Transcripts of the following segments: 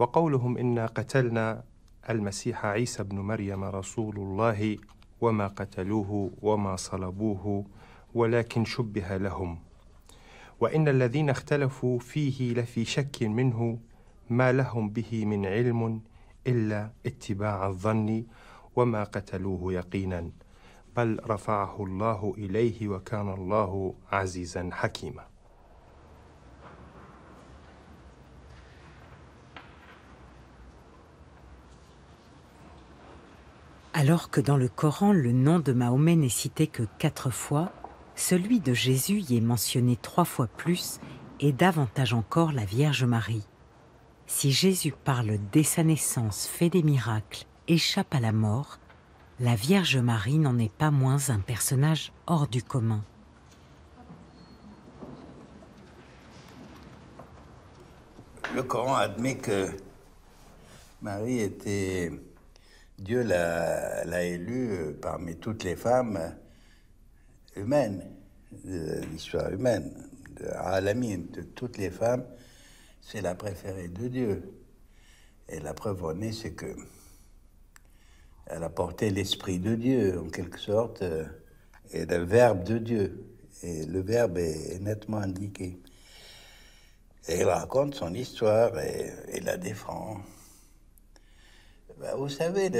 وقولهم انا قتلنا المسيح عيسى بن مريم رسول الله وما قتلوه وما صلبوه ولكن شبه لهم وان الذين اختلفوا فيه لفي شك منه ما لهم به من علم الا اتباع الظن وما قتلوه يقينا بل رفعه الله اليه وكان الله عزيزا حكيما Alors que dans le Coran, le nom de Mahomet n'est cité que quatre fois, celui de Jésus y est mentionné trois fois plus et davantage encore la Vierge Marie. Si Jésus parle dès sa naissance, fait des miracles, échappe à la mort, la Vierge Marie n'en est pas moins un personnage hors du commun. Le Coran admet que Marie était Dieu l'a élue euh, parmi toutes les femmes euh, humaines, de l'histoire humaine, de Alamine, de toutes les femmes, c'est la préférée de Dieu. Et la preuve en est, c'est que elle a porté l'esprit de Dieu, en quelque sorte, euh, et le verbe de Dieu. Et le verbe est nettement indiqué. Et il raconte son histoire et, et la défend. Bah, vous savez,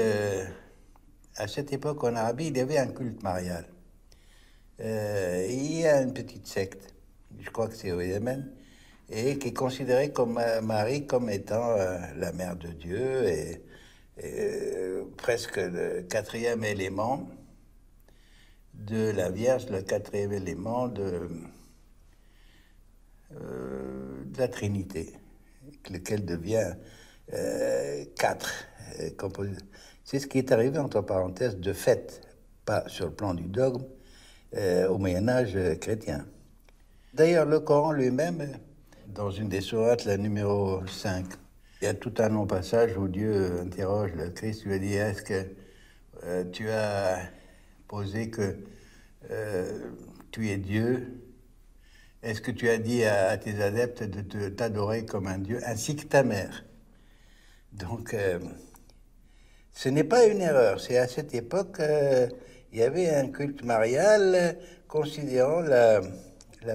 à cette époque en Arabie, il y avait un culte marial. Euh, il y a une petite secte, je crois que c'est au Yémen, et qui est considérée comme euh, Marie comme étant euh, la mère de Dieu et, presque le quatrième élément de la Vierge, le quatrième élément de, la Trinité, lequel devient quatre. Euh, C'est ce qui est arrivé, entre parenthèses, de fait, pas sur le plan du dogme, euh, au Moyen Âge euh, chrétien. D'ailleurs, le Coran lui-même, dans une des sourates, la numéro 5, il y a tout un long passage où Dieu interroge le Christ, lui dit, est-ce que tu as posé que tu es Dieu Est-ce que tu as dit à, tes adeptes de t'adorer comme un Dieu, ainsi que ta mère Donc, ce n'est pas une erreur. C'est à cette époque, euh, il y avait un culte marial euh, considérant la,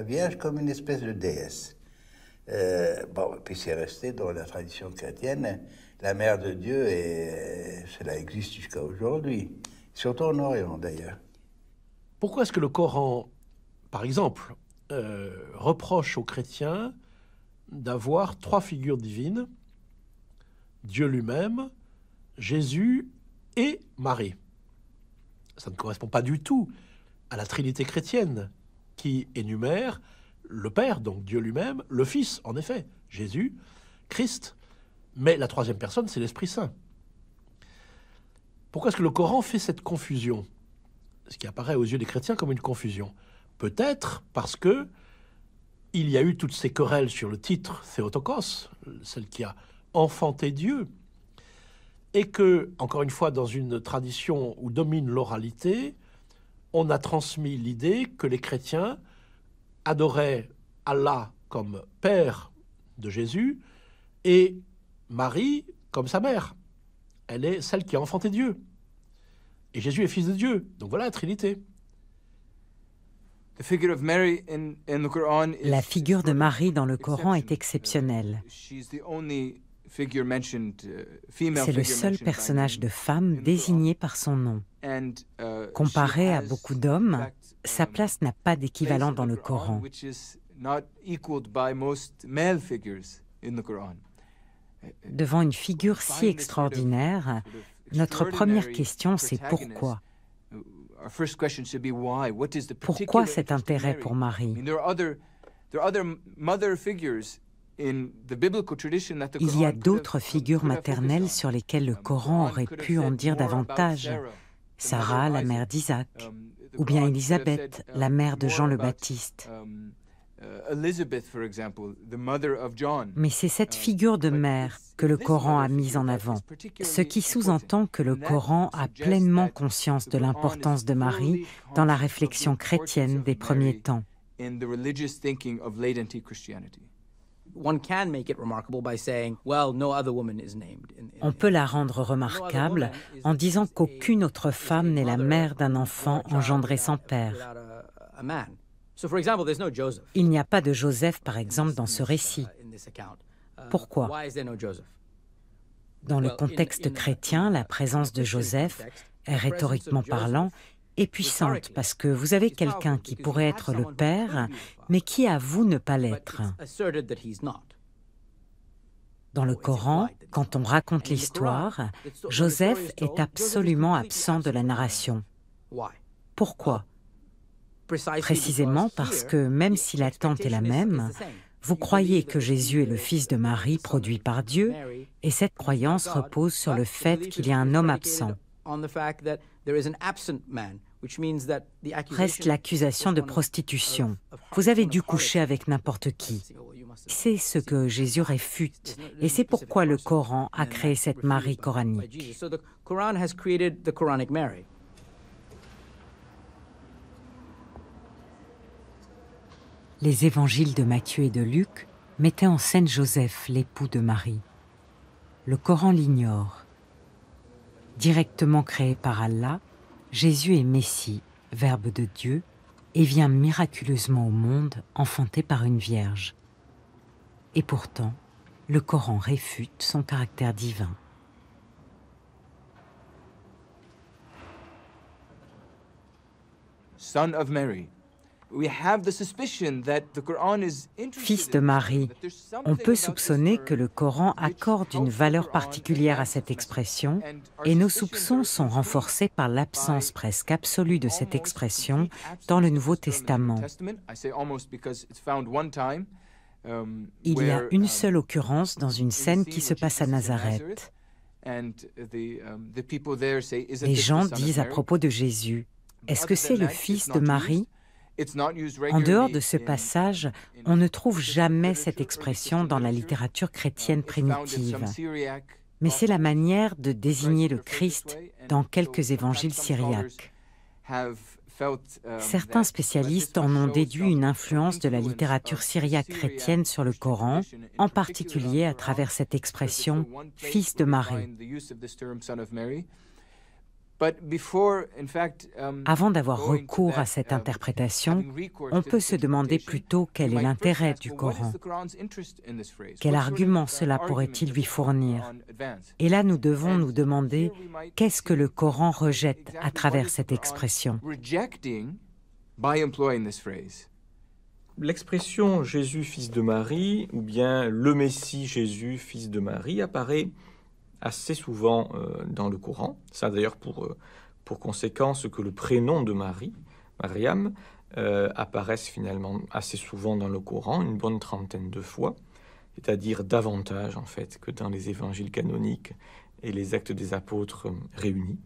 Vierge comme une espèce de déesse. Euh, bon, puis c'est resté dans la tradition chrétienne, la Mère de Dieu, et cela existe jusqu'à aujourd'hui, surtout en Orient d'ailleurs. Pourquoi est-ce que le Coran, par exemple, reproche aux chrétiens d'avoir trois figures divines, Dieu lui-même, Jésus et Marie. Ça ne correspond pas du tout à la Trinité chrétienne qui énumère le Père, donc Dieu lui-même, le Fils, en effet, Jésus, Christ, mais la troisième personne, c'est l'Esprit Saint. Pourquoi est-ce que le Coran fait cette confusion Ce qui apparaît aux yeux des chrétiens comme une confusion. Peut-être parce que il y a eu toutes ces querelles sur le titre Théotokos, celle qui a enfanté Dieu, et que, encore une fois, dans une tradition où domine l'oralité, on a transmis l'idée que les chrétiens adoraient Allah comme père de Jésus et Marie comme sa mère. Elle est celle qui a enfanté Dieu. Et Jésus est fils de Dieu. Donc voilà la Trinité. La figure de Marie dans le Coran est exceptionnelle. Uh, c'est le seul personnage de femme désigné par son nom. Uh, Comparé à beaucoup d'hommes, sa um, place n'a pas d'équivalent dans le Coran. Devant une figure si extraordinaire, notre première question c'est pourquoi uh, Pourquoi cet intérêt pour Marie il y a d'autres figures maternelles sur lesquelles le um, Coran aurait pu en dire davantage. Sarah, la mère d'Isaac, um, ou bien Élisabeth, la um, mère de Jean le Baptiste. Uh, Mais c'est cette figure de mère que le Coran a mise en avant, ce qui sous-entend que le Coran a pleinement conscience de l'importance de Marie dans la réflexion chrétienne des premiers temps. On peut la rendre remarquable en disant qu'aucune autre femme n'est la mère d'un enfant engendré sans père. Il n'y a pas de Joseph, par exemple, dans ce récit. Uh, uh, Pourquoi Dans le contexte chrétien, la présence de Joseph est, rhétoriquement parlant, est puissante parce que vous avez quelqu'un qui pourrait être le père, mais qui à vous ne pas l'être. Dans le Coran, quand on raconte l'histoire, Joseph est absolument absent de la narration. Pourquoi Précisément parce que même si l'attente est la même, vous croyez que Jésus est le fils de Marie produit par Dieu, et cette croyance repose sur le fait qu'il y a un homme absent reste l'accusation de uh, prostitution. Vous avez dû coucher avec n'importe qui. E c'est ce que Jésus réfute, et c'est pourquoi le Coran a créé cette Marie coranique. Les évangiles de Matthieu et de Luc mettaient en scène Joseph, l'époux de Marie. Le Coran l'ignore. Directement créé par Allah, Jésus est Messie, Verbe de Dieu, et vient miraculeusement au monde enfanté par une vierge. Et pourtant, le Coran réfute son caractère divin. Son of Mary, Fils de Marie, on peut soupçonner que le Coran accorde une valeur particulière à cette expression et nos soupçons sont renforcés par l'absence presque absolue de cette expression dans le Nouveau Testament. Um, Il y a une um, seule occurrence dans une scène qui se passe à Nazareth. Um, Les gens disent à propos de Jésus, est-ce que c'est le fils de Marie en dehors de ce passage, on ne trouve jamais cette expression dans la littérature chrétienne primitive, mais c'est la manière de désigner le Christ dans quelques évangiles syriaques. Certains spécialistes en ont déduit une influence de la littérature syriaque chrétienne sur le Coran, en particulier à travers cette expression ⁇ Fils de Marie ⁇ Um, Avant d'avoir recours à cette um, interprétation, on peut se demander plutôt quel est l'intérêt du Coran, quel argument uh, cela pourrait-il lui fournir. Et là, nous devons nous demander qu'est-ce que le Coran rejette à travers cette expression. L'expression Jésus fils de Marie ou bien le Messie Jésus fils de Marie apparaît assez souvent euh, dans le Coran. Ça d'ailleurs pour, euh, pour conséquence que le prénom de Marie, Mariam, euh, apparaisse finalement assez souvent dans le Coran, une bonne trentaine de fois, c'est-à-dire davantage en fait que dans les évangiles canoniques et les actes des apôtres réunis.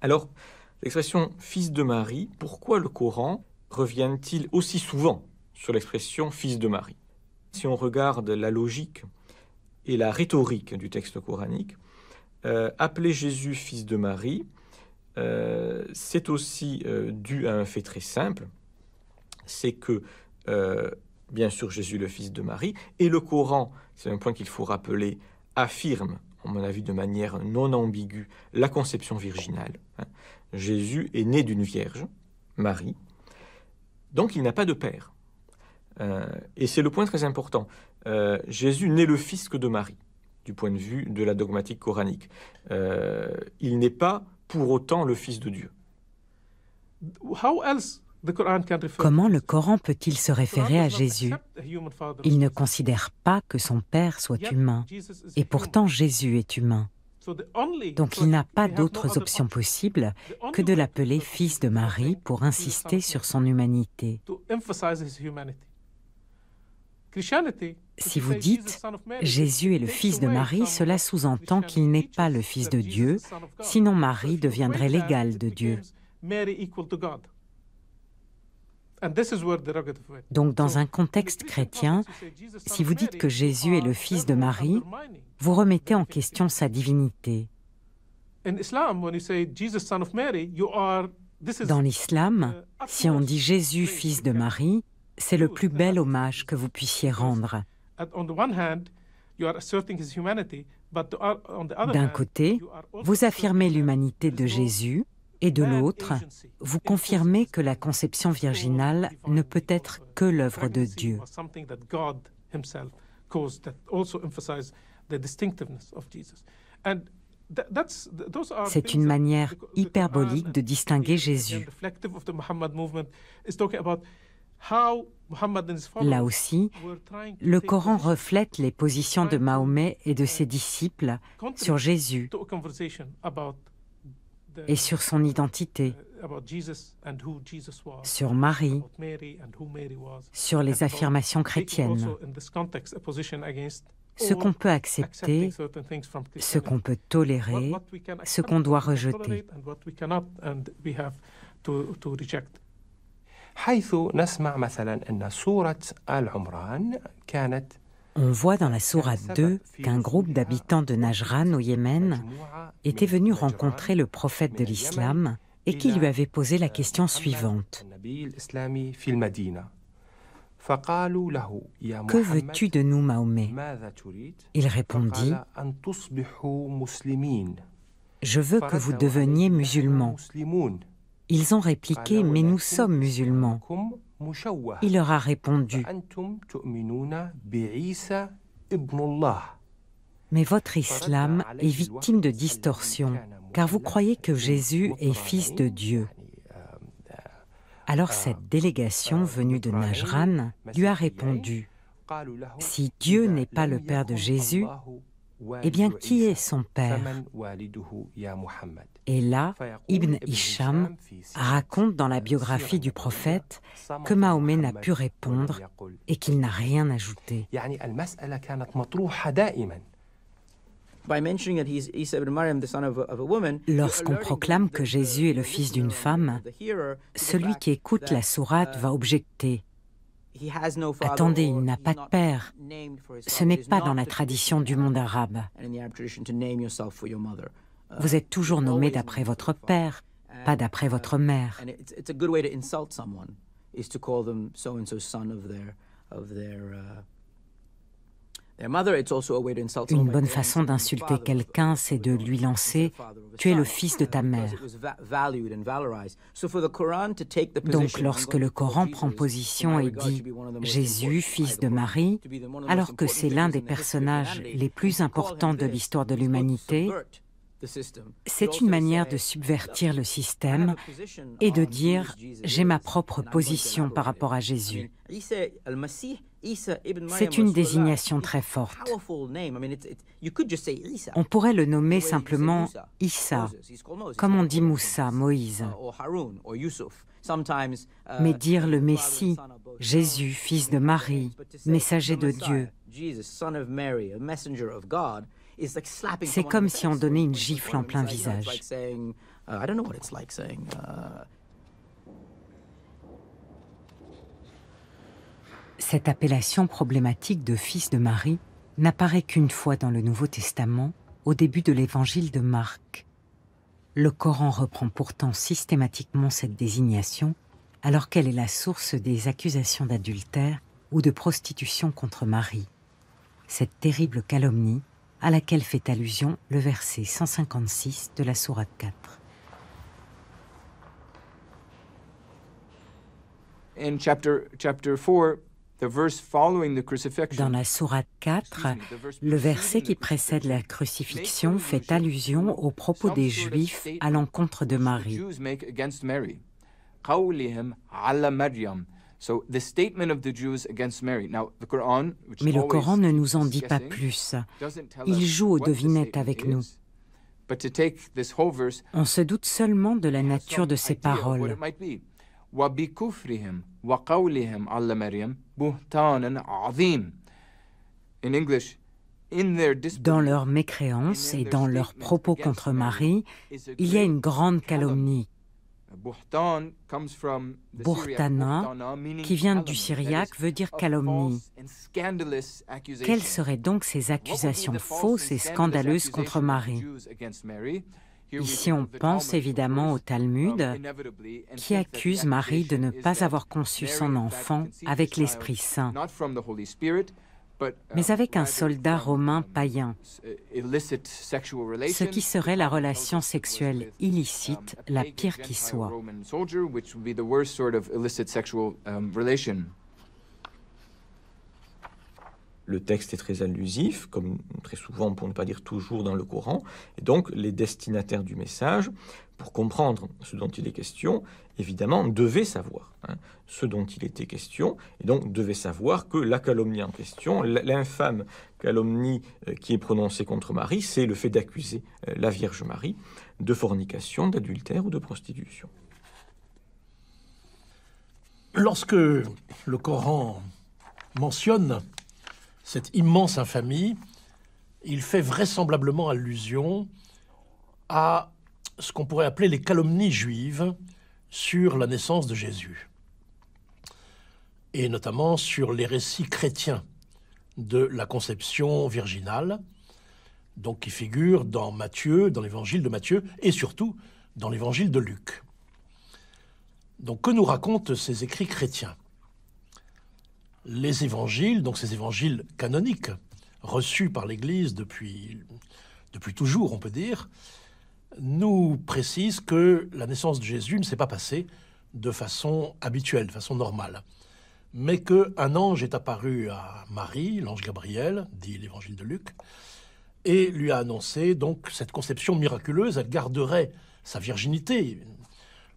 Alors, l'expression fils de Marie, pourquoi le Coran revient-il aussi souvent sur l'expression fils de Marie Si on regarde la logique et la rhétorique du texte coranique. appelé euh, appeler Jésus fils de Marie, euh, c'est aussi euh, dû à un fait très simple, c'est que, bien sûr, Jésus le fils de Marie, et le Coran, c'est un point qu'il faut rappeler, affirme, on mon avis de manière non ambiguë, la conception virginale. Hein. Jésus est né d'une vierge, Marie, donc il n'a pas de père. Euh, et c'est le point très important. Euh, Jésus n'est le fils que de Marie, du point de vue de la dogmatique coranique. Euh, il n'est pas pour autant le fils de Dieu. Comment le Coran peut-il se référer à Jésus Il ne considère pas que son Père soit humain, et pourtant Jésus est humain. Donc il n'a pas d'autres options possibles que de l'appeler fils de Marie pour insister sur son humanité. Si vous dites Jésus est le fils de Marie, cela sous-entend qu'il n'est pas le fils de Dieu, sinon Marie deviendrait l'égale de Dieu. Donc dans un contexte chrétien, si vous dites que Jésus est le fils de Marie, vous remettez en question sa divinité. Dans l'islam, si on dit Jésus fils de Marie, c'est le plus bel hommage que vous puissiez rendre. D'un côté, vous affirmez l'humanité de Jésus et de l'autre, vous confirmez que la conception virginale ne peut être que l'œuvre de Dieu. C'est une manière hyperbolique de distinguer Jésus. Là aussi, le Coran reflète les positions de Mahomet et de ses disciples sur Jésus et sur son uh, identité, sur Marie, sur les affirmations chrétiennes, ce qu'on peut accepter, ce qu'on peut tolérer, ce qu'on doit rejeter. On voit dans la Sourate 2 qu'un groupe d'habitants de Najran au Yémen était venu rencontrer le prophète de l'islam et qui lui avait posé la question suivante. Que veux-tu de nous, Mahomet Il répondit Je veux que vous deveniez musulmans. Ils ont répliqué, mais nous sommes musulmans. Il leur a répondu, mais votre islam est victime de distorsion, car vous croyez que Jésus est fils de Dieu. Euh, Alors euh, cette délégation euh, venue de Najran lui a répondu, si Dieu n'est pas le Père de Jésus, eh bien, qui est son père Et là, Ibn Hisham raconte dans la euh, biographie du prophète que Mahomet n'a pu répondre et qu'il n'a rien ajouté. Lorsqu'on proclame que Jésus est le fils d'une femme, celui qui écoute la sourate uh, va objecter Attendez, il n'a pas de père. Ce n'est pas dans la tradition du monde arabe. Uh, Vous êtes toujours nommé d'après votre père, pas d'après votre mère. Une bonne façon d'insulter quelqu'un, c'est de lui lancer ⁇ Tu es le fils de ta mère ⁇ Donc lorsque le Coran prend position et dit ⁇ Jésus, fils de Marie ⁇ alors que c'est l'un des personnages les plus importants de l'histoire de l'humanité, c'est une manière de subvertir le système et de dire ⁇ J'ai ma propre position par rapport à Jésus ⁇ c'est une désignation très forte. On pourrait le nommer simplement Issa, comme on dit Moussa, Moïse. Uh, uh, Mais dire le Messie, Jésus, fils de Marie, messager de Dieu, c'est comme si on donnait une gifle en plein visage. Uh, Cette appellation problématique de fils de Marie n'apparaît qu'une fois dans le Nouveau Testament, au début de l'évangile de Marc. Le Coran reprend pourtant systématiquement cette désignation, alors qu'elle est la source des accusations d'adultère ou de prostitution contre Marie. Cette terrible calomnie à laquelle fait allusion le verset 156 de la Sourate 4. In chapter 4, dans la sourate 4, le verset qui précède la crucifixion fait allusion aux propos des Juifs à l'encontre de Marie. Mais le Coran ne nous en dit pas plus. Il joue aux devinettes avec nous. On se doute seulement de la nature de ces paroles dans leur mécréance et dans leurs propos contre Marie, il y a une grande calomnie. Bourtana, qui vient du syriaque, veut dire calomnie. Quelles seraient donc ces accusations fausses et scandaleuses contre Marie Ici, on pense évidemment au Talmud qui accuse Marie de ne pas avoir conçu son enfant avec l'Esprit Saint, mais avec un soldat romain païen, ce qui serait la relation sexuelle illicite la pire qui soit. Le texte est très allusif, comme très souvent, pour ne pas dire toujours, dans le Coran. Et donc, les destinataires du message, pour comprendre ce dont il est question, évidemment, devaient savoir hein, ce dont il était question, et donc devaient savoir que la calomnie en question, l'infâme calomnie euh, qui est prononcée contre Marie, c'est le fait d'accuser euh, la Vierge Marie de fornication, d'adultère ou de prostitution. Lorsque le Coran mentionne cette immense infamie, il fait vraisemblablement allusion à ce qu'on pourrait appeler les calomnies juives sur la naissance de Jésus, et notamment sur les récits chrétiens de la conception virginale, donc qui figurent dans Matthieu, dans l'évangile de Matthieu, et surtout dans l'évangile de Luc. Donc que nous racontent ces écrits chrétiens les évangiles, donc ces évangiles canoniques, reçus par l'Église depuis, depuis toujours, on peut dire, nous précisent que la naissance de Jésus ne s'est pas passée de façon habituelle, de façon normale, mais qu'un ange est apparu à Marie, l'ange Gabriel, dit l'évangile de Luc, et lui a annoncé donc cette conception miraculeuse, elle garderait sa virginité.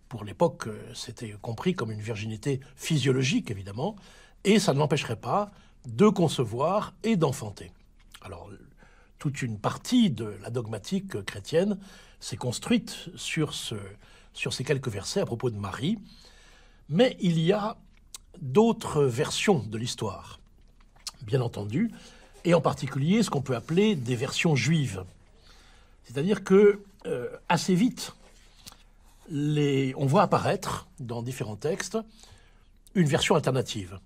Pour l'époque, euh, c'était compris comme une virginité physiologique, évidemment, et ça ne l'empêcherait pas de concevoir et d'enfanter. Alors, toute une partie de la dogmatique chrétienne s'est construite sur, ces quelques versets à propos de Marie, mais il y a d'autres versions de l'histoire, bien entendu, et en particulier ce qu'on peut appeler des versions juives. C'est-à-dire que euh, assez vite, on voit apparaître dans différents textes une version alternative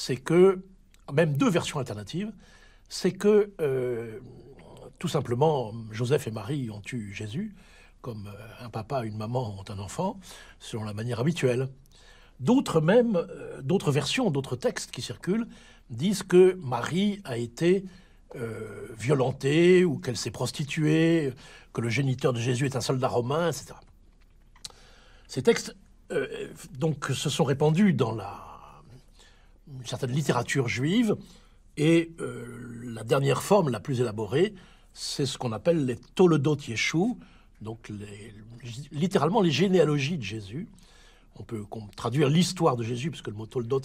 c'est que, même deux versions alternatives, c'est que euh, tout simplement Joseph et Marie ont eu Jésus, comme euh, un papa et une maman ont un enfant, selon la manière habituelle. D'autres même, euh, d'autres versions, d'autres textes qui circulent disent que Marie a été violentée ou qu'elle s'est prostituée, que le géniteur de Jésus est un soldat romain, etc. Ces textes donc se sont répandus dans la une certaine littérature juive, et euh, la dernière forme, la plus élaborée, c'est ce qu'on appelle les Toledot Yeshu, donc littéralement les généalogies de Jésus. On peut traduire l'histoire de Jésus, puisque le mot Toledot,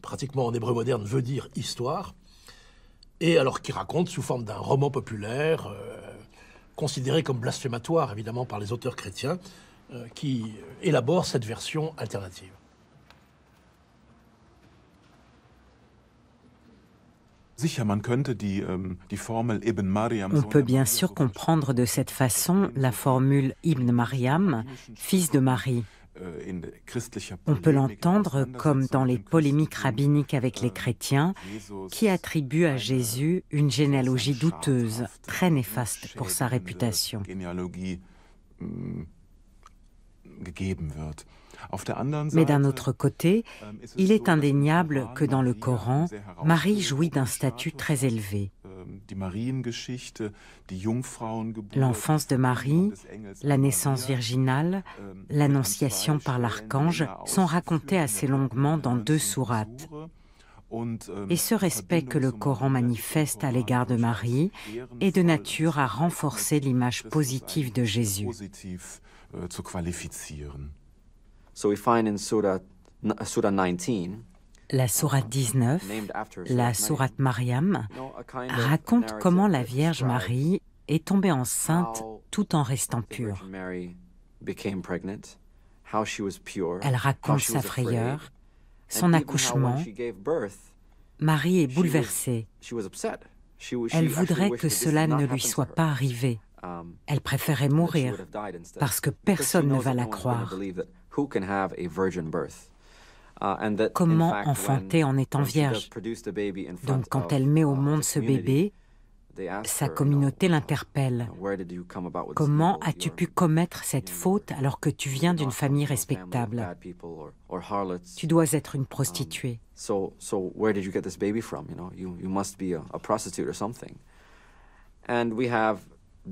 pratiquement en hébreu moderne, veut dire histoire. Et alors qu'il raconte sous forme d'un roman populaire, euh, considéré comme blasphématoire évidemment par les auteurs chrétiens, euh, qui élabore cette version alternative. Ähm, On peut bien sûr comprendre de cette façon la formule Ibn Mariam, fils de Marie. Äh, On peut l'entendre comme dans les polémiques rabbiniques avec les äh, chrétiens qui attribuent à äh, Jésus une généalogie douteuse, très néfaste pour sa réputation. Mais d'un autre côté, ähm, il est indéniable que dans le Coran, Marie jouit d'un statut très élevé. Ähm, L'enfance de Marie, la naissance virginale, ähm, l'annonciation par l'archange sont racontées assez longuement dans deux sourates. Et ce respect que le Coran manifeste à l'égard de Marie est de nature à renforcer l'image positive de Jésus. Äh, so we find in 19 uh, la sourate 19, la sourate Mariam, raconte comment la Vierge Marie est tombée enceinte tout en restant pure. Elle raconte sa frayeur, son accouchement. Marie est bouleversée. Elle voudrait que cela ne lui soit pas arrivé. Elle préférait mourir parce que personne ne va la croire. Uh, Comment enfanter en étant vierge Donc quand elle met au uh, monde ce bébé, sa communauté oh, uh, l'interpelle. Comment as-tu pu commettre cette faute alors que tu viens d'une famille respectable Tu dois être une prostituée.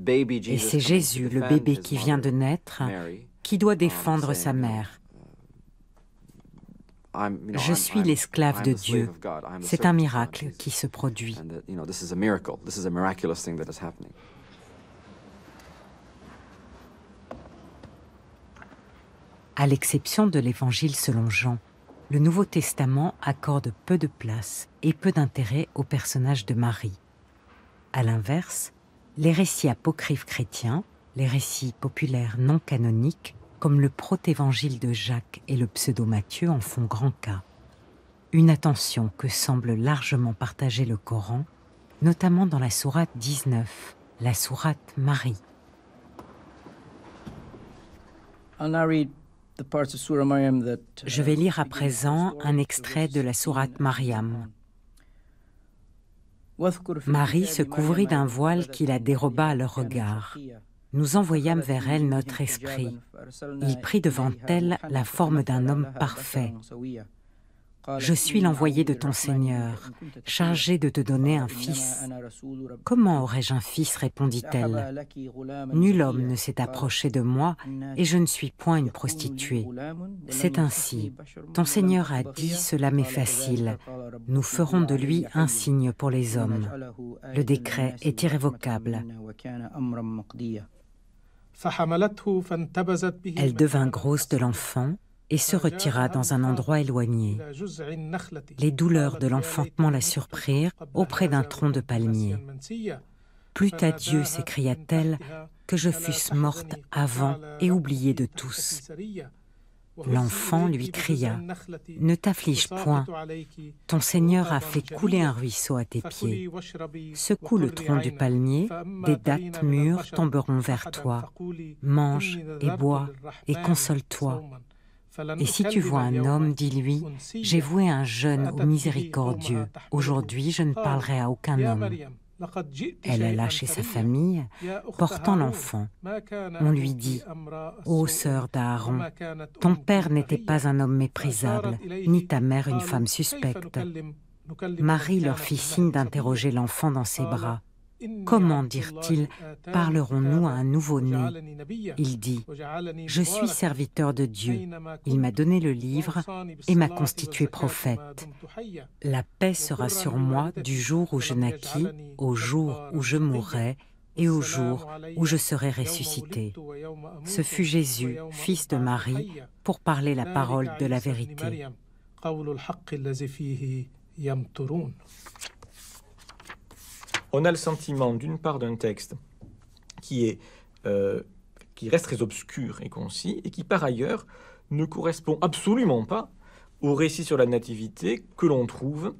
Et c'est Jésus, le bébé qui vient de naître, qui doit um, défendre sa mère. Uh, Je suis l'esclave de Dieu. C'est un miracle qui se produit. Uh, à l'exception de l'Évangile selon Jean, le Nouveau Testament accorde peu de place et peu d'intérêt au personnage de Marie. À l'inverse, les récits apocryphes chrétiens, les récits populaires non canoniques, comme le protévangile de Jacques et le pseudo-Matthieu en font grand cas. Une attention que semble largement partager le Coran, notamment dans la sourate 19, la sourate Marie. Je vais uh, lire à présent un extrait de la sourate Mariam, Marie se couvrit d'un voile qui la déroba à leur regard. Nous envoyâmes vers elle notre esprit. Il prit devant elle la forme d'un homme parfait. Je suis l'envoyé de ton Seigneur, chargé de te donner un fils. Comment aurais-je un fils répondit-elle. Nul homme ne s'est approché de moi et je ne suis point une prostituée. C'est ainsi. Ton Seigneur a dit, cela m'est facile. Nous ferons de lui un signe pour les hommes. Le décret est irrévocable. Elle devint grosse de l'enfant et se retira dans un endroit éloigné. Les douleurs de l'enfantement la surprirent auprès d'un tronc de palmier. Plût à Dieu, s'écria-t-elle, que je fusse morte avant et oubliée de tous. L'enfant lui cria, Ne t'afflige point, ton Seigneur a fait couler un ruisseau à tes pieds. Secoue le tronc du palmier, des dattes mûres tomberont vers toi. Mange et bois et console-toi. Et si tu vois un homme, dis-lui, j'ai voué un jeune au miséricordieux. Aujourd'hui, je ne parlerai à aucun homme. Elle alla chez sa famille, portant l'enfant. On lui dit Ô sœur d'Aaron, ton père n'était pas un homme méprisable, ni ta mère une femme suspecte. Marie leur fit signe d'interroger l'enfant dans ses bras. Comment, dirent-ils, parlerons-nous à un nouveau-né Il dit, Je suis serviteur de Dieu. Il m'a donné le livre et m'a constitué prophète. La paix sera sur moi du jour où je naquis, au jour où je mourrai et au jour où je serai ressuscité. Ce fut Jésus, fils de Marie, pour parler la parole de la vérité on a le sentiment d'une part d'un texte qui, est, euh, qui reste très obscur et concis, et qui par ailleurs ne correspond absolument pas au récit sur la nativité que l'on trouve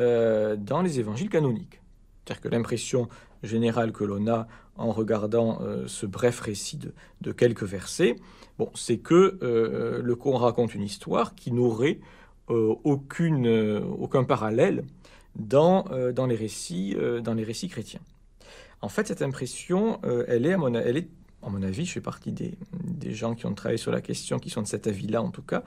euh, dans les évangiles canoniques. C'est-à-dire que l'impression générale que l'on a en regardant euh, ce bref récit de, quelques versets, bon, c'est que le Coran raconte une histoire qui n'aurait aucun parallèle dans, euh, dans, les, récits, euh, dans les récits chrétiens. En fait, cette impression, euh, elle, est, à mon, est, mon avis, je fais partie des, gens qui ont travaillé sur la question, qui sont de cet avis-là en tout cas,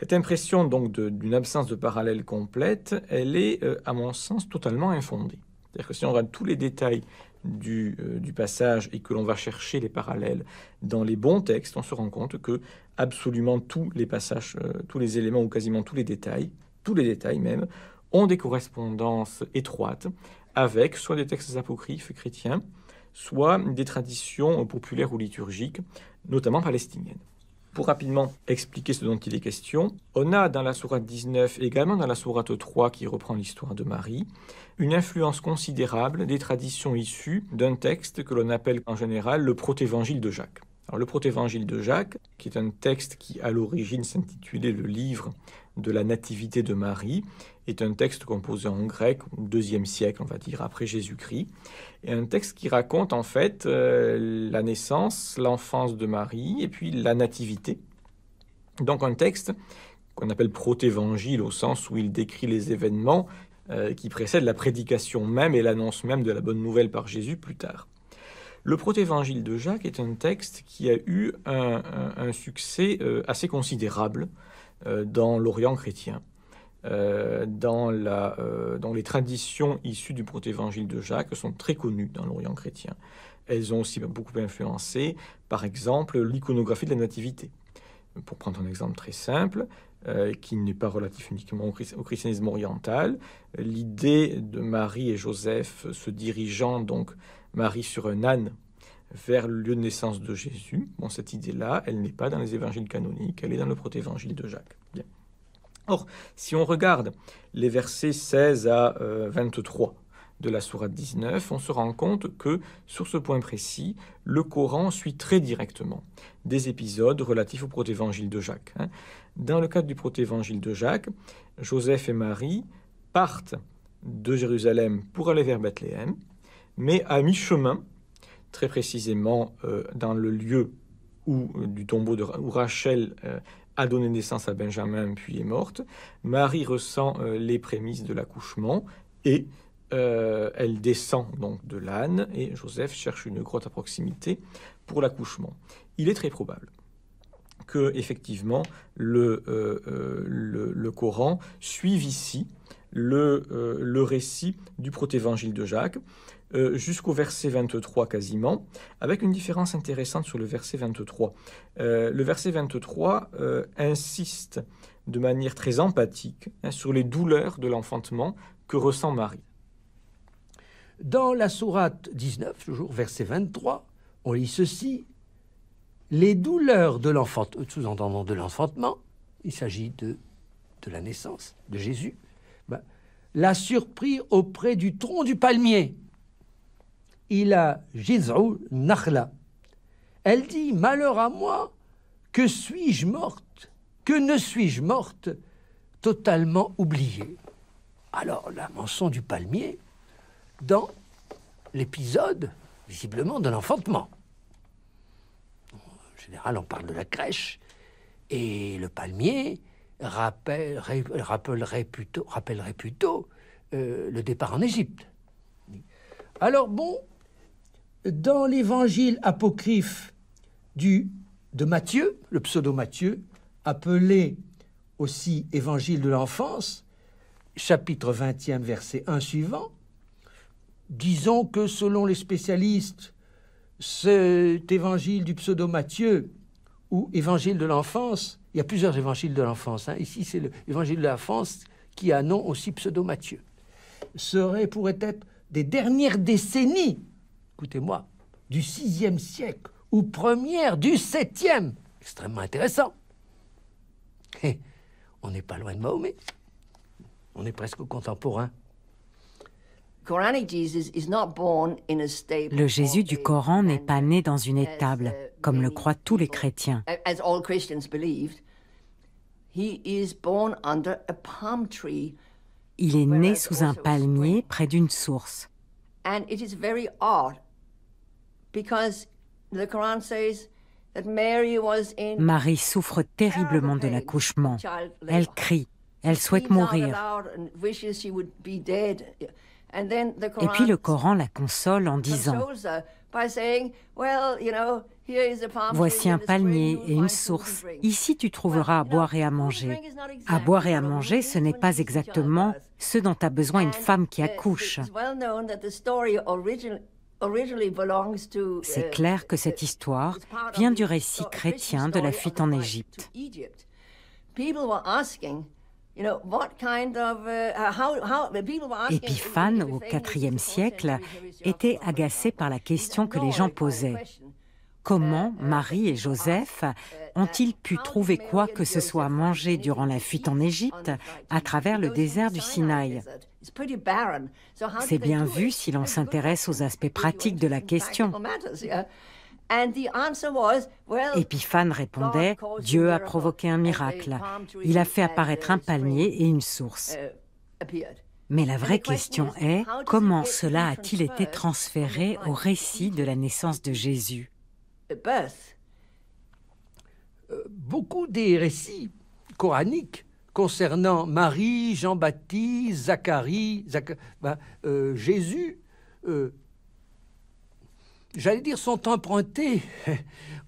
cette impression donc d'une absence de parallèle complète, elle est, à mon sens, totalement infondée. C'est-à-dire que si on regarde tous les détails du, passage et que l'on va chercher les parallèles dans les bons textes, on se rend compte que absolument tous les passages, tous les éléments ou quasiment tous les détails, tous les détails même, ont des correspondances étroites avec soit des textes apocryphes chrétiens, soit des traditions populaires ou liturgiques, notamment palestiniennes. Pour rapidement expliquer ce dont il est question, on a dans la sourate 19 et également dans la sourate 3 qui reprend l'histoire de Marie, une influence considérable des traditions issues d'un texte que l'on appelle en général le protévangile de Jacques. Alors, le protévangile de Jacques, qui est un texte qui à l'origine s'intitulait le livre de la Nativité de Marie, est un texte composé en grec, au deuxième siècle, on va dire, après Jésus-Christ, et un texte qui raconte en fait euh, la naissance, l'enfance de Marie et puis la nativité. Donc un texte qu'on appelle protévangile au sens où il décrit les événements euh, qui précèdent la prédication même et l'annonce même de la bonne nouvelle par Jésus plus tard. Le protévangile de Jacques est un texte qui a eu un, succès euh, assez considérable dans l'Orient chrétien. Euh, euh, dans, les traditions issues du protévangile de Jacques sont très connues dans l'Orient chrétien. Elles ont aussi beaucoup influencé, par exemple, l'iconographie de la Nativité. Pour prendre un exemple très simple, euh, qui n'est pas relatif uniquement au, christianisme oriental, l'idée de Marie et Joseph se dirigeant donc Marie sur un âne vers le lieu de naissance de Jésus, bon, cette idée-là, elle n'est pas dans les évangiles canoniques, elle est dans le protévangile de Jacques. Or, si on regarde les versets 16 à 23 euh, de la Sourate 19, on se rend compte que, sur ce point précis, le Coran suit très directement des épisodes relatifs au protévangile de Jacques. Hein. Dans le cadre du protévangile de Jacques, Joseph et Marie partent de Jérusalem pour aller vers Bethléem, mais à mi-chemin, très précisément euh, dans le lieu où, du tombeau de Rachel euh, a donné naissance à Benjamin puis est morte. Marie ressent euh, les prémices de l'accouchement et euh, elle descend donc de l'âne et Joseph cherche une grotte à proximité pour l'accouchement. Il est très probable que effectivement le, euh, le, Coran suive ici le, le récit du protévangile de Jacques euh, jusqu'au verset 23 quasiment, avec une différence intéressante sur le verset 23. Euh, le verset 23 euh, insiste de manière très empathique hein, sur les douleurs de l'enfantement que ressent Marie. Dans la sourate 19, toujours verset 23, on lit ceci les douleurs de l'enfantement, sous-entendant de l'enfantement, il s'agit de, la naissance de Jésus, ben, la surpris auprès du tronc du palmier. Il a jiz'u nakhla. Elle dit Malheur à moi, que suis-je morte Que ne suis-je morte Totalement oubliée. Alors, la mention du palmier dans l'épisode, visiblement, de l'enfantement. En général, on parle de la crèche et le palmier rappellerait, plutôt, euh, le départ en Égypte. Alors, bon, dans l'évangile apocryphe du, de Matthieu, le pseudo-Matthieu, appelé aussi évangile de l'enfance, chapitre 20e, verset 1 suivant, disons que selon les spécialistes, cet évangile du pseudo-Matthieu ou évangile de l'enfance, il y a plusieurs évangiles de l'enfance, hein. ici c'est l'évangile de l'enfance qui a nom aussi pseudo-Matthieu, serait, pourrait être des dernières décennies écoutez-moi, du 6e siècle ou première du 7e. Extrêmement intéressant. Eh, on n'est pas loin de Mahomet. On est presque contemporain. Le Jésus du Coran n'est pas né dans une étable, uh, comme le croient tous les chrétiens. Il est né sous un palmier près d'une source. Marie souffre terriblement de l'accouchement. Elle crie, elle souhaite mourir. Et puis le Coran la console en disant Voici un palmier et une source. Ici, tu trouveras à boire et à manger. À boire et à manger, ce n'est pas exactement ce dont a besoin une femme qui accouche. C'est uh, clair que uh, cette histoire vient du récit chrétien de la fuite en Égypte. Épiphane, au IVe siècle, était agacé par la question que les gens posaient. Comment Marie et Joseph ont-ils pu trouver quoi que ce soit à manger durant la fuite en Égypte à travers le désert du Sinaï c'est bien vu si l'on s'intéresse aux aspects pratiques de la question. Épiphane répondait, Dieu a provoqué un miracle. Il a fait apparaître un palmier et une source. Uh, Mais la vraie question est, comment cela a-t-il été transféré au récit de la naissance de Jésus euh, Beaucoup des récits coraniques concernant Marie, Jean-Baptiste, Zacharie, ben, euh, Jésus, euh, j'allais dire, sont empruntés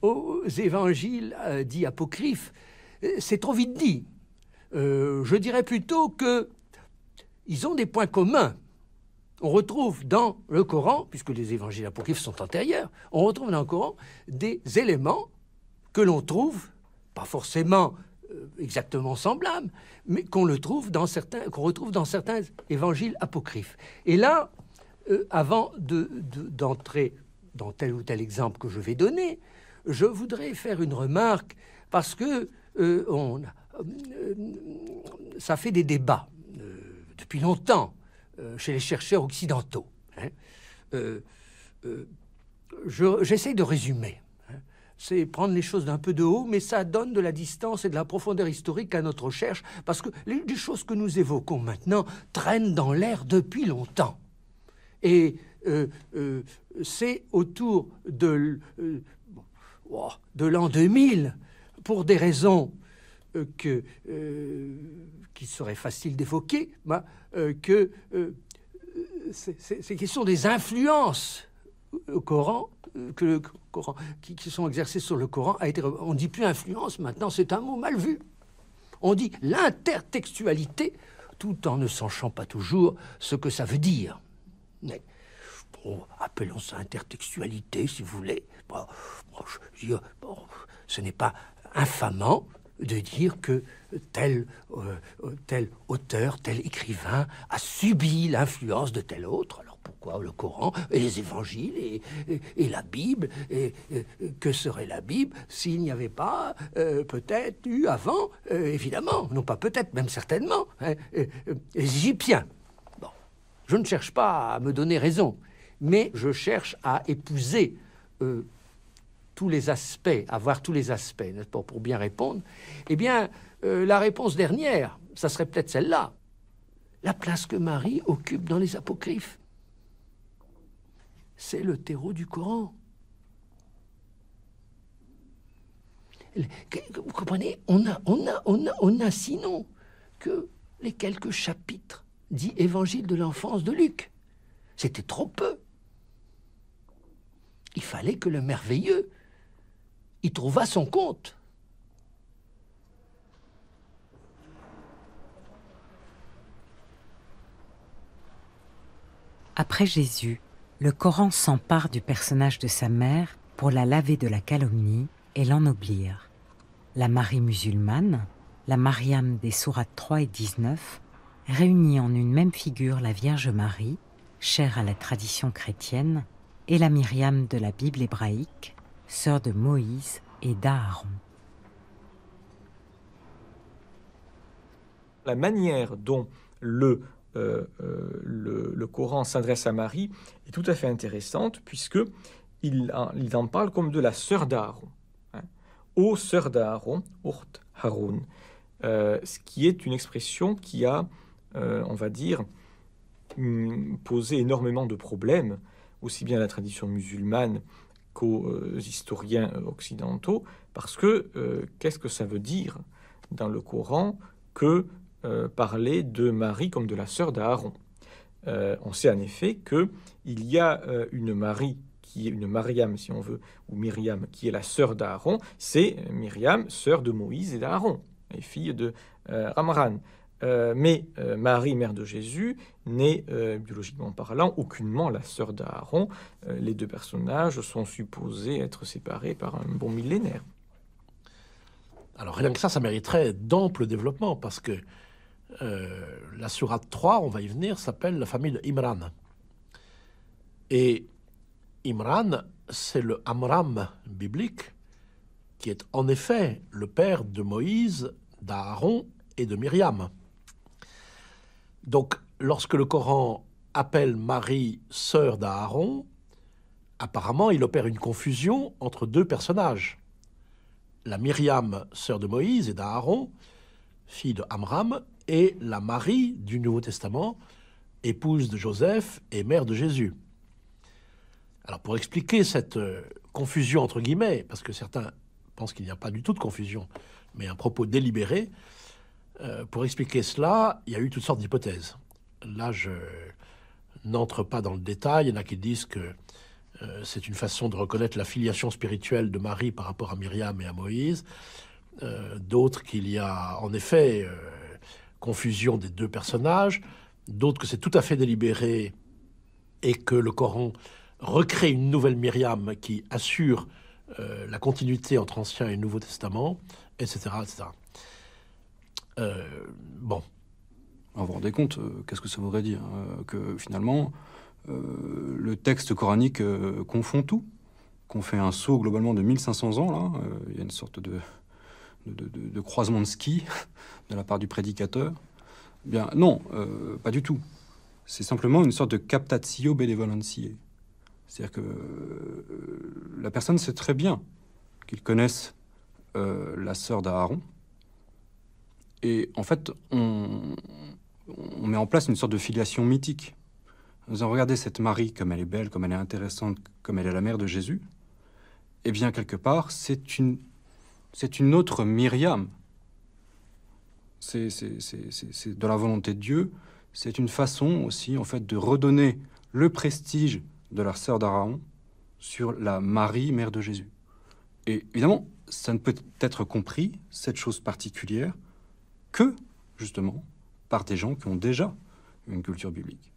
aux évangiles euh, dits apocryphes. C'est trop vite dit. je dirais plutôt que ils ont des points communs. On retrouve dans le Coran, puisque les évangiles apocryphes sont antérieurs, on retrouve dans le Coran des éléments que l'on trouve, pas forcément euh, exactement semblable, mais qu'on le trouve dans certains, qu'on retrouve dans certains évangiles apocryphes. Et là, euh, avant d'entrer de, d'entrer dans tel ou tel exemple que je vais donner, je voudrais faire une remarque parce que euh, on, ça fait des débats depuis longtemps chez les chercheurs occidentaux. Hein. J'essaie de résumer c'est prendre les choses d'un peu de haut, mais ça donne de la distance et de la profondeur historique à notre recherche, parce que les, choses que nous évoquons maintenant traînent dans l'air depuis longtemps. Et euh, euh, c'est autour de, euh, oh, de l'an 2000, pour des raisons que, qui seraient faciles d'évoquer, bah, que ces questions des influences au Coran euh, que le Coran, qui, sont exercés sur le Coran a été. On dit plus influence maintenant, c'est un mot mal vu. On dit l'intertextualité, tout en ne sachant pas toujours ce que ça veut dire. Mais, bon, appelons ça intertextualité, si vous voulez. ce n'est pas infamant de dire que tel, euh, tel auteur, tel écrivain a subi l'influence de tel autre. Pourquoi le Coran et les évangiles et, la Bible et, Que serait la Bible s'il n'y avait pas euh, peut-être eu avant, euh, évidemment, non pas peut-être, même certainement, hein, euh, les Égyptiens je ne cherche pas à me donner raison, mais je cherche à épouser tous les aspects, à voir tous les aspects, n'est-ce pas, pour bien répondre, eh bien, la réponse dernière, ça serait peut-être celle-là. La place que Marie occupe dans les apocryphes c'est le terreau du Coran. Vous comprenez on a, on, a, on, a, sinon que les quelques chapitres dits Évangile de l'enfance de Luc. C'était trop peu. Il fallait que le merveilleux y trouvât son compte. Après Jésus, le Coran s'empare du personnage de sa mère pour la laver de la calomnie et l'ennoblir. La Marie musulmane, la Mariam des sourates 3 et 19, réunit en une même figure la Vierge Marie, chère à la tradition chrétienne, et la Myriam de la Bible hébraïque, sœur de Moïse et d'Aaron. La manière dont le euh, euh, le, Coran s'adresse à Marie est tout à fait intéressante puisque il, en parle comme de la sœur d'Aaron. Hein. Ô sœur d'Aaron, Urt Haroun. Euh, ce qui est une expression qui a, on va dire, hum, posé énormément de problèmes, aussi bien à la tradition musulmane qu'aux historiens occidentaux, parce que qu'est-ce que ça veut dire dans le Coran que euh, parler de Marie comme de la sœur d'Aaron. Euh, on sait en effet qu'il y a euh, une Marie qui est une Mariam, si on veut, ou Myriam, qui est la sœur d'Aaron. C'est Myriam, sœur de Moïse et d'Aaron, et fille de Ramran. mais Marie, mère de Jésus, n'est biologiquement parlant aucunement la sœur d'Aaron. les deux personnages sont supposés être séparés par un bon millénaire. Alors rien que ça, ça mériterait d'amples développements, parce que euh, la sourate 3, on va y venir, s'appelle la famille de Imran. Et Imran, c'est le Amram biblique, qui est en effet le père de Moïse, d'Aaron et de Myriam. Donc, lorsque le Coran appelle Marie sœur d'Aaron, apparemment, il opère une confusion entre deux personnages. La Myriam, sœur de Moïse et d'Aaron, fille de Amram, et la Marie du Nouveau Testament, épouse de Joseph et mère de Jésus. Alors pour expliquer cette euh, confusion entre guillemets, parce que certains pensent qu'il n'y a pas du tout de confusion, mais un propos délibéré, euh, pour expliquer cela, il y a eu toutes sortes d'hypothèses. Là, je n'entre pas dans le détail. Il y en a qui disent que euh, c'est une façon de reconnaître la filiation spirituelle de Marie par rapport à Myriam et à Moïse. D'autres qu'il y a en effet confusion des deux personnages, d'autres que c'est tout à fait délibéré et que le Coran recrée une nouvelle Myriam qui assure euh, la continuité entre Ancien et Nouveau Testament, etc. Euh, bon. vous vous rendez compte, euh, qu'est-ce que ça voudrait dire Que finalement, le texte coranique confond tout, qu'on fait un saut globalement de 1500 ans, là, hein, il y a une sorte de, de, croisement de ski de la part du prédicateur eh Bien, non, euh, pas du tout. C'est simplement une sorte de captatio benevolentiae. C'est-à-dire que euh, la personne sait très bien qu'ils connaissent euh, la sœur d'Aaron. Et en fait, on, met en place une sorte de filiation mythique. Nous avons regardé cette Marie, comme elle est belle, comme elle est intéressante, comme elle est la mère de Jésus. Eh bien, quelque part, c'est une c'est une autre Myriam. C'est de la volonté de Dieu. C'est une façon aussi, en fait, de redonner le prestige de la sœur d'Araon sur la Marie, mère de Jésus. Et évidemment, ça ne peut être compris, cette chose particulière, que, justement, par des gens qui ont déjà une culture biblique.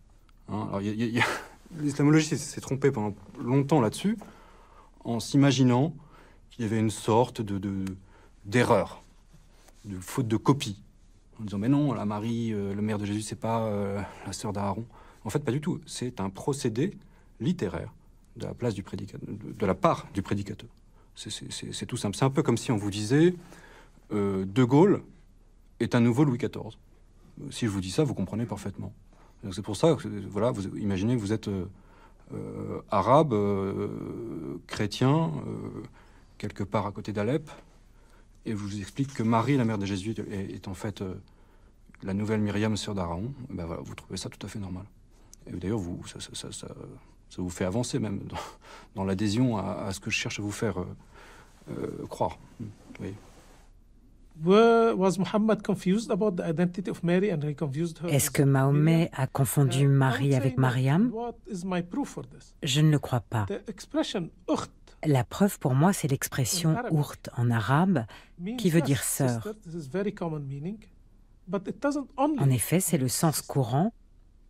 l'islamologie s'est trompée pendant longtemps là-dessus, en s'imaginant il y avait une sorte de, d'erreur, de, faute de copie. En disant, mais non, la Marie, euh, le maire de Jésus, c'est pas euh, la sœur d'Aaron. En fait, pas du tout. C'est un procédé littéraire de la, place du prédicateur, de, la part du prédicateur. C'est tout simple. C'est un peu comme si on vous disait euh, De Gaulle est un nouveau Louis XIV. Si je vous dis ça, vous comprenez parfaitement. C'est pour ça que, voilà, vous imaginez que vous êtes arabe, chrétien, quelque part à côté d'Alep. Et vous explique que Marie, la mère de Jésus, est, en fait euh, la nouvelle Myriam, sœur Daraon, Ben voilà, vous trouvez ça tout à fait normal. Et d'ailleurs, vous, ça, ça, ça, ça, vous fait avancer même dans, l'adhésion à, ce que je cherche à vous faire euh, euh, croire. Hmm, oui. Est-ce que Mahomet a confondu uh, Marie avec Myriam Je ne le crois pas. La preuve pour moi, c'est l'expression ourt en arabe, qui veut dire sœur. En effet, c'est le sens courant,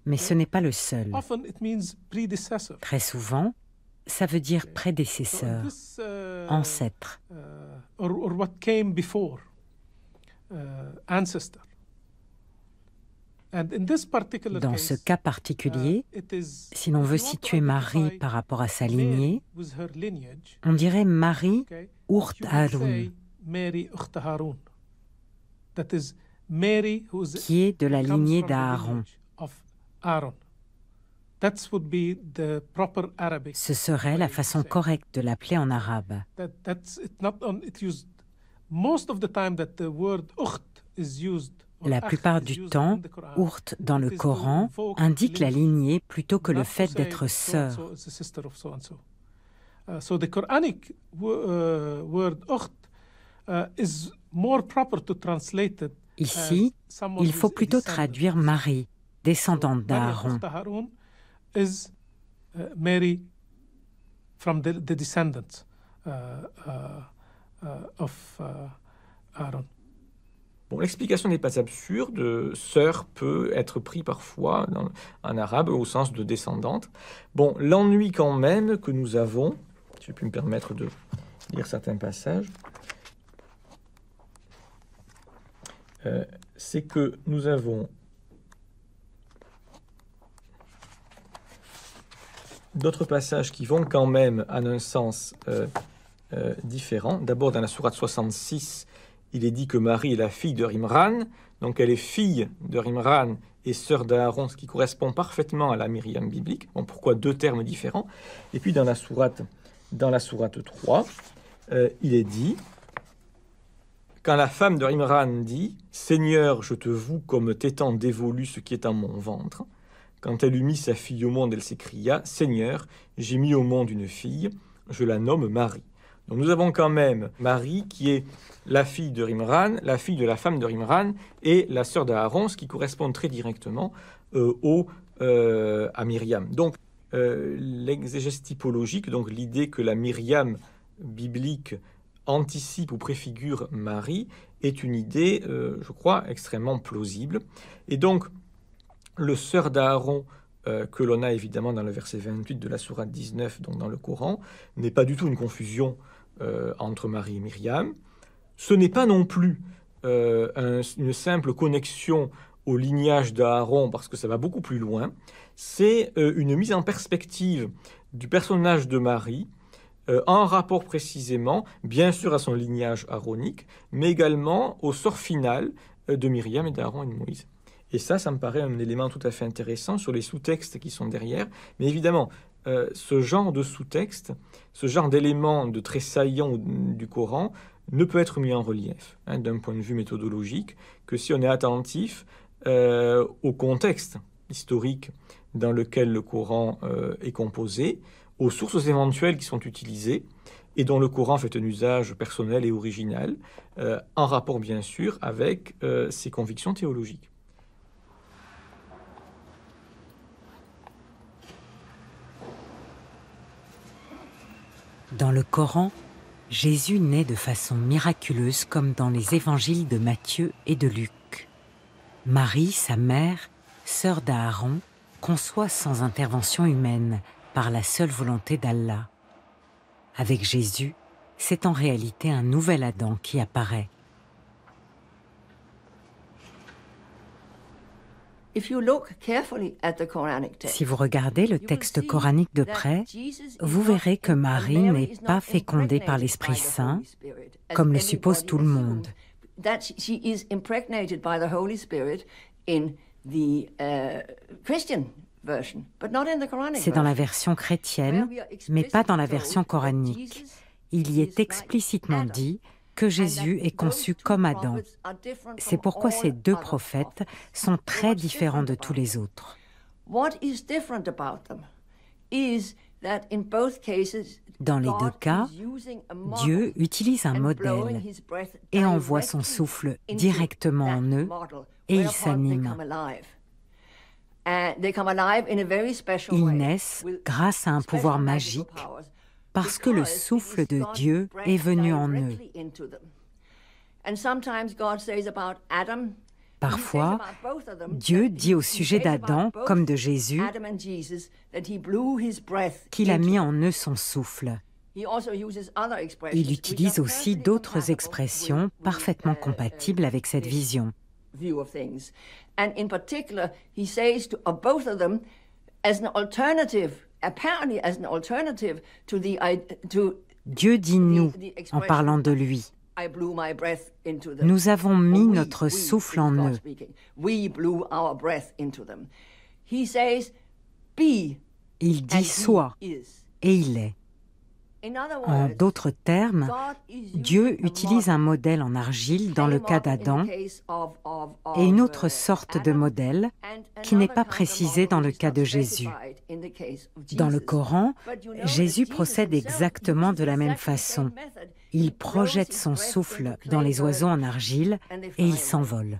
mais ce n'est pas le seul. Très souvent, ça veut dire prédécesseur, ancêtre. Dans ce cas particulier, uh, si l'on veut situer Marie par rapport à sa lignée, on dirait Marie Urt Harun, qui est de la lignée d'Aaron. Ce serait la façon correcte de l'appeler en arabe. Most of the time that the word is la plupart du temps, Ourt dans le Coran indique la lignée plutôt que le fait d'être sœur. Ici, il faut plutôt traduire Marie, descendante d'Aaron. Bon, l'explication n'est pas absurde. Sœur peut être pris parfois en arabe au sens de descendante. Bon, l'ennui quand même que nous avons, si je puis me permettre de lire certains passages, euh, c'est que nous avons d'autres passages qui vont quand même à un sens euh, euh, différent. D'abord dans la sourate 66, il est dit que Marie est la fille de Rimran, donc elle est fille de Rimran et sœur d'Aaron, ce qui correspond parfaitement à la Myriam biblique. Bon, pourquoi deux termes différents Et puis dans la sourate, dans la sourate 3, euh, il est dit quand la femme de Rimran dit Seigneur, je te voue comme t'étant dévolu ce qui est en mon ventre. Quand elle eut mis sa fille au monde, elle s'écria Seigneur, j'ai mis au monde une fille, je la nomme Marie. Donc nous avons quand même Marie qui est la fille de Rimran, la fille de la femme de Rimran et la sœur d'Aaron, ce qui correspond très directement euh, au, euh, à Myriam. Donc euh, l'exégèse typologique, donc l'idée que la Myriam biblique anticipe ou préfigure Marie, est une idée, je crois, extrêmement plausible. Et donc le sœur d'Aaron, que l'on a évidemment dans le verset 28 de la Sourate 19, donc dans le Coran, n'est pas du tout une confusion euh, entre Marie et Myriam. Ce n'est pas non plus euh, une simple connexion au lignage d'Aaron, parce que ça va beaucoup plus loin. C'est euh, une mise en perspective du personnage de Marie en rapport précisément, bien sûr, à son lignage aaronique, mais également au sort final de Myriam et d'Aaron et de Moïse. Et ça, ça me paraît un élément tout à fait intéressant sur les sous-textes qui sont derrière. Mais évidemment, euh, ce genre de sous-texte, ce genre d'élément de tressaillant du Coran ne peut être mis en relief hein, d'un point de vue méthodologique que si on est attentif euh, au contexte historique dans lequel le Coran euh, est composé, aux sources éventuelles qui sont utilisées et dont le Coran fait un usage personnel et original, en rapport bien sûr avec ses convictions théologiques. Dans le Coran, Jésus naît de façon miraculeuse comme dans les évangiles de Matthieu et de Luc. Marie, sa mère, sœur d'Aaron, conçoit sans intervention humaine, par la seule volonté d'Allah. Avec Jésus, c'est en réalité un nouvel Adam qui apparaît, Si vous regardez le texte coranique de près, vous verrez que Marie n'est pas fécondée par l'Esprit Saint, comme le suppose tout le monde. C'est dans la version chrétienne, mais pas dans la version coranique. Il y est explicitement dit que Jésus est conçu comme Adam. C'est pourquoi ces deux prophètes sont très différents de tous les autres. Dans les deux cas, Dieu utilise un modèle et envoie son souffle directement en eux et ils s'animent. Ils naissent grâce à un pouvoir magique parce que le souffle de Dieu est venu en eux. Parfois, Dieu dit au sujet d'Adam comme de Jésus qu'il a mis en eux son souffle. Il utilise aussi d'autres expressions parfaitement uh, uh, compatibles avec cette vision. alternative. Dieu dit nous en parlant de lui. Nous avons mis notre souffle en eux. Il dit soit et il est. En d'autres termes, Dieu utilise un modèle en argile dans le cas d'Adam et une autre sorte de modèle qui n'est pas précisé dans le cas de Jésus. Dans le Coran, Jésus procède exactement de la même façon. Il projette son souffle dans les oiseaux en argile et ils s'envolent.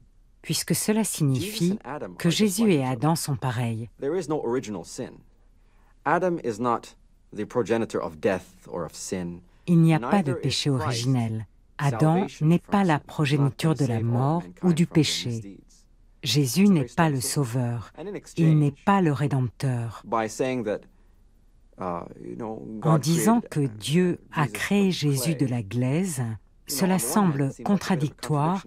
puisque cela signifie que Jésus et Adam sont pareils. Il n'y a pas de péché originel. Adam n'est pas la progéniture de la mort ou du péché. Jésus n'est pas le sauveur, il n'est pas le rédempteur. Uh, en disant que Dieu a créé Jésus de la glaise, cela semble contradictoire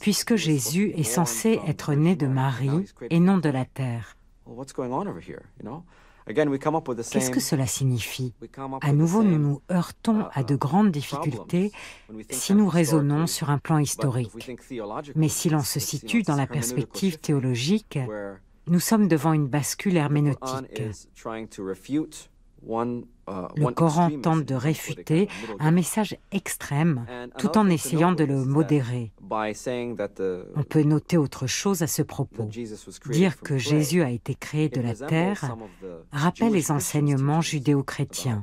puisque Jésus est censé être né de Marie et non de la terre. Qu'est-ce que cela signifie À nouveau, nous nous heurtons uh, à de grandes difficultés si nous raisonnons sur un plan historique. Mais si l'on se situe dans la perspective théologique, nous sommes devant une bascule herméneutique. Le Coran tente de réfuter un message extrême tout en essayant de le modérer. Uh, On peut noter autre chose à ce propos. Dire que Jésus a été créé de la terre rappelle les enseignements judéo-chrétiens.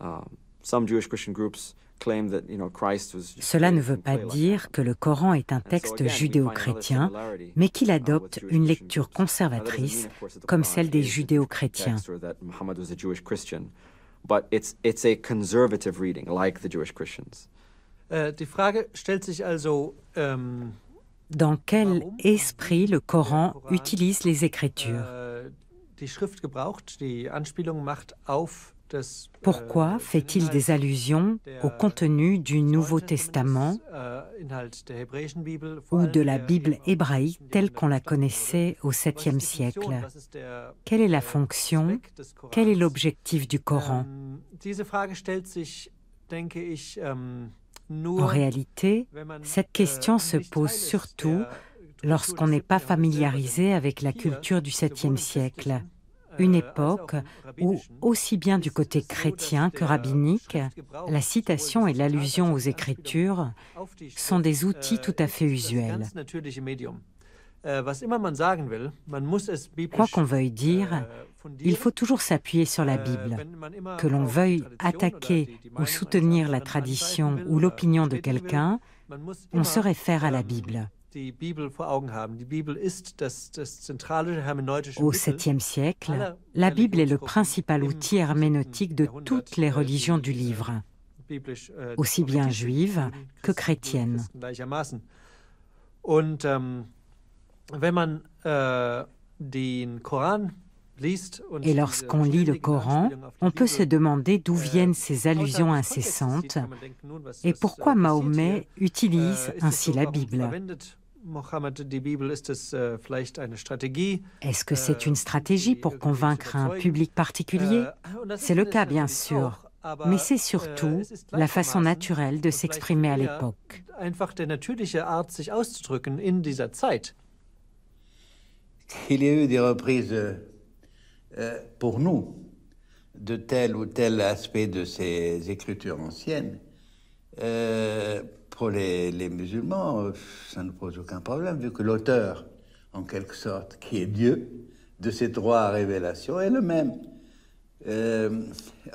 Um, cela ne veut pas dire que le Coran est un texte judéo-chrétien, mais qu'il uh, adopte une lecture conservatrice comme celle des judéo-chrétiens. Dans quel esprit le Coran utilise les äh, Écritures? Pourquoi fait-il des allusions au contenu du Nouveau Testament ou de la Bible hébraïque telle qu'on la connaissait au 7e siècle Quelle est la fonction Quel est l'objectif du Coran En réalité, cette question se pose surtout lorsqu'on n'est pas familiarisé avec la culture du 7e siècle une époque où, aussi bien du côté chrétien que rabbinique, la citation et l'allusion aux Écritures sont des outils tout à fait usuels. Quoi qu'on veuille dire, il faut toujours s'appuyer sur la Bible. Que l'on veuille attaquer ou soutenir la tradition ou l'opinion de quelqu'un, on se réfère à la Bible. Au 7e siècle, la Bible est le principal outil herméneutique de toutes les religions du livre, äh, äh, aussi bien juives que chrétiennes. Ähm, äh, et lorsqu'on lit le Coran, on peut se demander d'où viennent ces allusions incessantes et pourquoi Mahomet utilise ainsi la Bible. Äh, Est-ce que c'est äh, une stratégie pour convaincre un public particulier äh, C'est le cas, bien sûr, mais c'est surtout la façon naturelle de s'exprimer à l'époque. Il y a eu des reprises euh, pour nous de tel ou tel aspect de ces écritures anciennes. Euh, pour les, musulmans, euh, ça ne pose aucun problème, vu que l'auteur, en quelque sorte, qui est Dieu, de ces trois révélations est le même. Euh,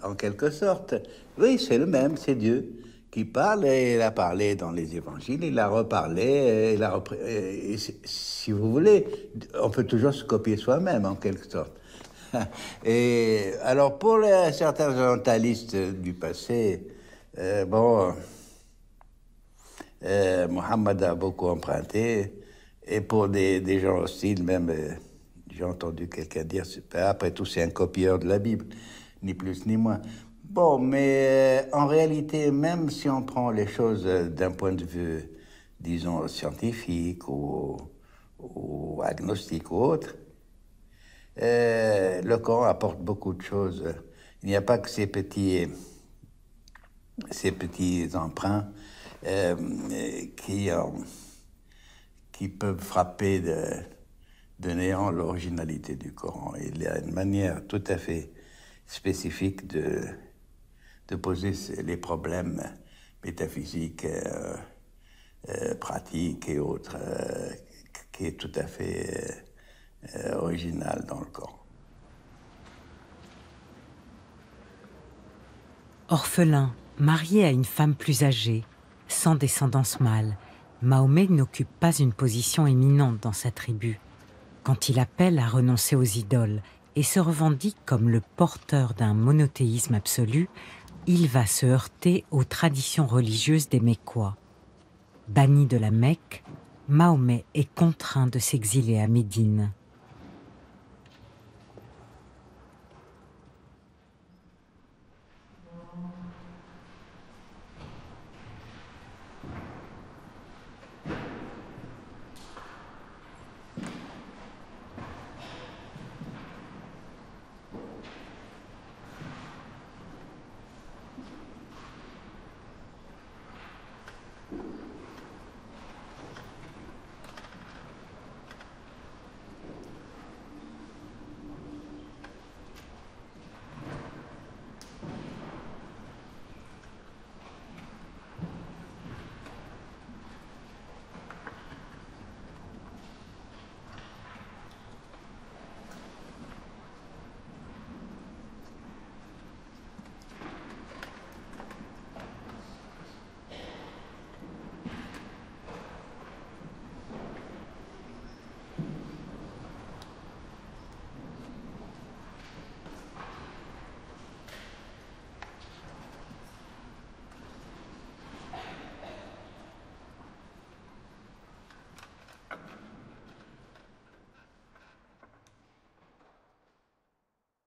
en quelque sorte, oui, c'est le même, c'est Dieu qui parle, et il a parlé dans les évangiles, il a reparlé, il a repris, si vous voulez, on peut toujours se copier soi-même, en quelque sorte. Et alors, pour les, certains orientalistes du passé, euh, bon, euh, Mohammed a beaucoup emprunté, et pour des, gens hostiles, même, euh, j'ai entendu quelqu'un dire, après tout, c'est un copieur de la Bible, ni plus ni moins. Bon, mais euh, en réalité, même si on prend les choses d'un point de vue, disons, scientifique ou, agnostique ou autre, le Coran apporte beaucoup de choses. Il n'y a pas que ces petits, ces petits emprunts euh, qui, euh, qui peuvent frapper de, néant l'originalité du Coran. Il y a une manière tout à fait spécifique de, poser les problèmes métaphysiques, euh, pratiques et autres, qui est tout à fait original dans le Coran. Orphelin, marié à une femme plus âgée, sans descendance mâle, Mahomet n'occupe pas une position éminente dans sa tribu. Quand il appelle à renoncer aux idoles et se revendique comme le porteur d'un monothéisme absolu, il va se heurter aux traditions religieuses des Mécois. Banni de la Mecque, Mahomet est contraint de s'exiler à Médine.